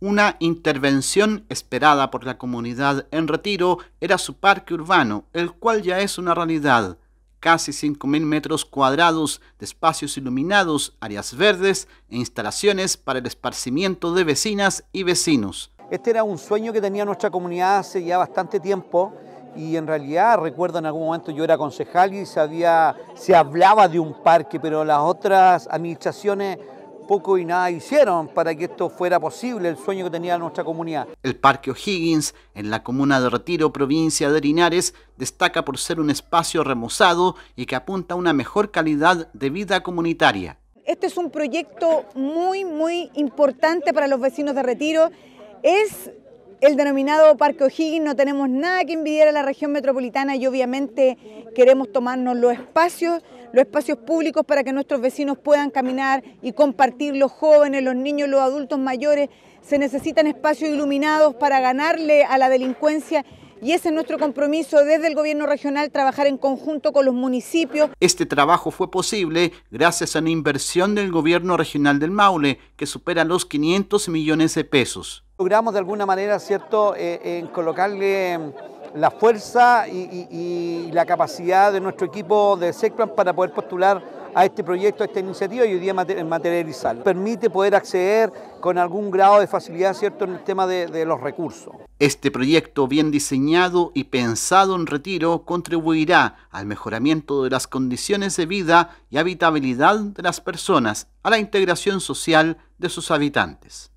Una intervención esperada por la comunidad en retiro era su parque urbano, el cual ya es una realidad. Casi 5.000 metros cuadrados de espacios iluminados, áreas verdes e instalaciones para el esparcimiento de vecinas y vecinos. Este era un sueño que tenía nuestra comunidad hace ya bastante tiempo y en realidad, recuerdo en algún momento yo era concejal y sabía, se hablaba de un parque, pero las otras administraciones poco y nada hicieron para que esto fuera posible, el sueño que tenía nuestra comunidad. El Parque O'Higgins, en la comuna de Retiro, provincia de Linares, destaca por ser un espacio remozado y que apunta a una mejor calidad de vida comunitaria. Este es un proyecto muy, muy importante para los vecinos de Retiro. Es el denominado Parque O'Higgins, no tenemos nada que envidiar a la región metropolitana y obviamente queremos tomarnos los espacios, los espacios públicos para que nuestros vecinos puedan caminar y compartir los jóvenes, los niños, los adultos mayores. Se necesitan espacios iluminados para ganarle a la delincuencia y ese es nuestro compromiso desde el gobierno regional, trabajar en conjunto con los municipios. Este trabajo fue posible gracias a una inversión del gobierno regional del Maule que supera los 500 millones de pesos. Logramos de alguna manera, ¿cierto?, eh, en colocarle em, la fuerza y, la capacidad de nuestro equipo de SECPRAN para poder postular a este proyecto, a esta iniciativa y hoy día materializarlo. Permite poder acceder con algún grado de facilidad, ¿cierto?, en el tema de los recursos. Este proyecto bien diseñado y pensado en retiro contribuirá al mejoramiento de las condiciones de vida y habitabilidad de las personas, a la integración social de sus habitantes.